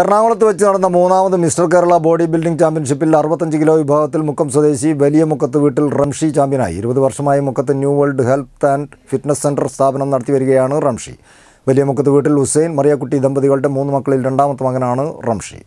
എറണാകുളത്ത് വെച്ച് നടന്ന മൂന്നാമത് മിസ്റ്റർ കേരള ബോഡി ബിൽഡിംഗ് ചാമ്പ്യൻഷിപ്പിൽ അറുപത്തഞ്ച് കിലോ വിഭാഗത്തിൽ മുക്കം സ്വദേശി വലിയ മുക്കത്ത് വീട്ടിൽ റംഷി ചാമ്പ്യനായി ഇരുപത് വർഷമായി മുക്കത്ത് New World Health and Fitness Centre സ്ഥാപനം നടത്തി വരികയാണ് റംഷി വലിയ മുക്കത്ത് വീട്ടിൽ ഹുസൈൻ മറിയക്കുട്ടി ദമ്പതികളുടെ മൂന്ന് മക്കളിൽ രണ്ടാമത്തെ മകനാണ് റംഷി